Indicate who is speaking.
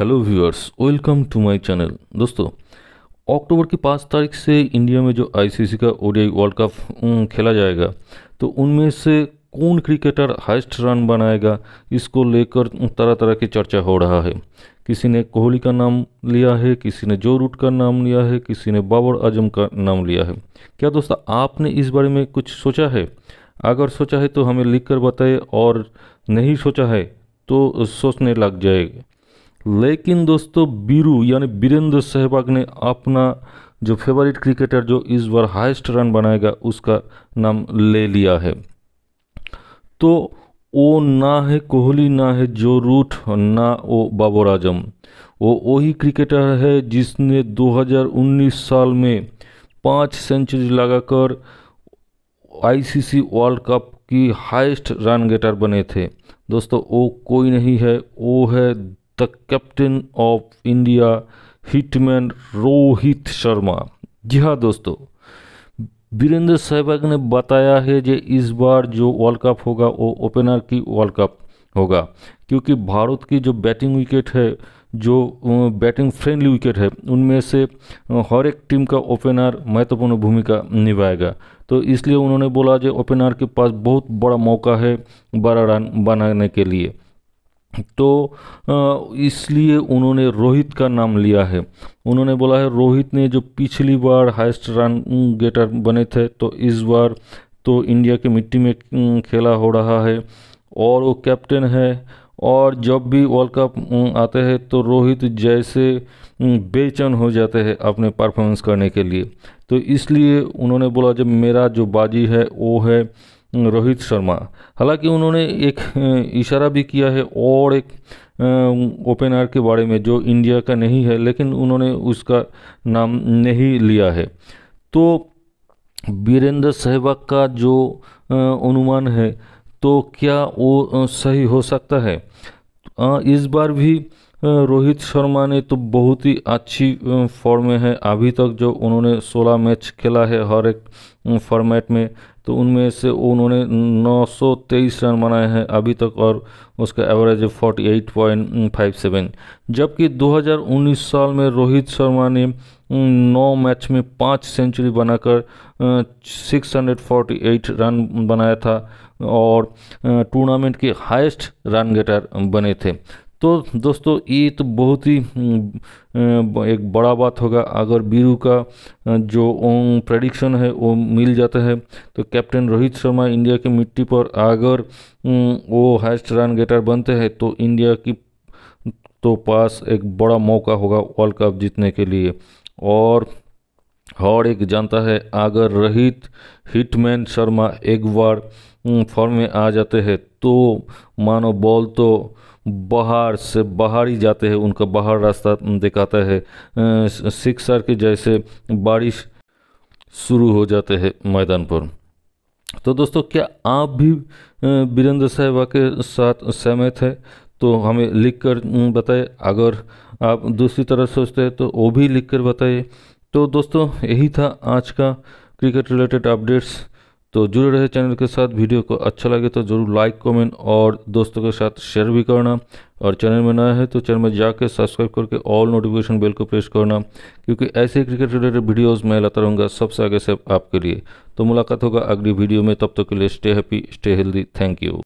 Speaker 1: hello viewers welcome to my channel दोस्तों October की पाँच तारीख से इंडिया में जो आईसीसी का ओडीआई वर्ल्ड कप खेला जाएगा तो उनमें से कौन क्रिकेटर हाइस्ट रन बनाएगा इसको लेकर तरह तरह की चर्चा हो रहा है किसी ने कोहली का नाम लिया है किसी ने जो रूट का नाम लिया है किसी ने बाबर आजम का नाम लिया है क्या दोस्तों आपने इस बारे में कुछ सोचा है अगर सोचा है तो हमें लिख कर बताए और नहीं सोचा है तो सोचने लग जाएगा लेकिन दोस्तों बीरू यानी वीरेंद्र सहवाग ने अपना जो फेवरेट क्रिकेटर जो इस बार हाईएस्ट रन बनाएगा उसका नाम ले लिया है तो वो ना है कोहली ना है जो रूट ना वो बाबर आजम वो वही क्रिकेटर है जिसने 2019 साल में पाँच सेंचुरी लगाकर आईसीसी वर्ल्ड कप की हाईएस्ट रन गेटर बने थे दोस्तों वो कोई नहीं है वो है the captain of India hitman Rohit Sharma ji हाँ दोस्तों वीरेंद्र सहवाग ने बताया है कि इस बार जो वर्ल्ड कप होगा वो ओपनर की वर्ल्ड कप होगा क्योंकि भारत की जो बैटिंग विकेट है जो बैटिंग फ्रेंडली विकेट है उनमें से हर एक टीम का ओपनर महत्वपूर्ण भूमिका निभाएगा तो इसलिए उन्होंने बोला जो ओपनर के पास बहुत बड़ा मौका है बारह रन बनाने के लिए तो इसलिए उन्होंने रोहित का नाम लिया है उन्होंने बोला है रोहित ने जो पिछली बार हाइस्ट रन गेटर बने थे तो इस बार तो इंडिया के मिट्टी में खेला हो रहा है और वो कैप्टन है और जब भी वर्ल्ड कप आते हैं तो रोहित जैसे बेचैन हो जाते हैं अपने परफॉर्मेंस करने के लिए तो इसलिए उन्होंने बोला जब मेरा जो बाजी है वो है रोहित शर्मा हालांकि उन्होंने एक इशारा भी किया है और एक ओपनर के बारे में जो इंडिया का नहीं है लेकिन उन्होंने उसका नाम नहीं लिया है तो वीरेंद्र सहवाग का जो अनुमान है तो क्या वो सही हो सकता है इस बार भी रोहित शर्मा ने तो बहुत ही अच्छी फॉर्म में है अभी तक जो उन्होंने 16 मैच खेला है हर एक फॉर्मेट में तो उनमें से उन्होंने 923 रन बनाए हैं अभी तक और उसका एवरेज है 48.57 जबकि 2019 साल में रोहित शर्मा ने नौ मैच में पाँच सेंचुरी बनाकर 648 रन बनाया था और टूर्नामेंट के हाईएस्ट रन गेटर बने थे तो दोस्तों ये तो बहुत ही हम्म, एक बड़ा बात होगा अगर बीरू का जो प्रडिक्शन है वो मिल जाता है तो कैप्टन रोहित शर्मा इंडिया की मिट्टी पर अगर हम्म, वो हाइस्ट रन गेटर बनते हैं तो इंडिया की तो पास एक बड़ा मौका होगा वर्ल्ड कप जीतने के लिए और हर एक जानता है अगर रहित हिटमैन शर्मा एक बार फॉर्म में आ जाते हैं तो मानो बॉल तो बाहर से बाहर ही जाते हैं उनका बाहर रास्ता दिखाता है सिक्सर के जैसे बारिश शुरू हो जाते हैं मैदान पर तो दोस्तों क्या आप भी वीरेंद्र साहिबा के साथ सहमत है तो हमें लिख कर बताए अगर आप दूसरी तरह सोचते हैं तो वो भी लिख कर बताइए तो दोस्तों यही था आज का क्रिकेट रिलेटेड अपडेट्स तो जुड़े रहे चैनल के साथ वीडियो को अच्छा लगे तो ज़रूर लाइक कमेंट और दोस्तों के साथ शेयर भी करना और चैनल में नया है तो चैनल में जाकर सब्सक्राइब करके ऑल नोटिफिकेशन बेल को प्रेस करना क्योंकि ऐसे ही क्रिकेट रिलेटेड वीडियोस मैं लाता रहूँगा सबसे आगे से आपके लिए तो मुलाकात होगा अगली वीडियो में तब तक तो के लिए stay happy stay healthy thank you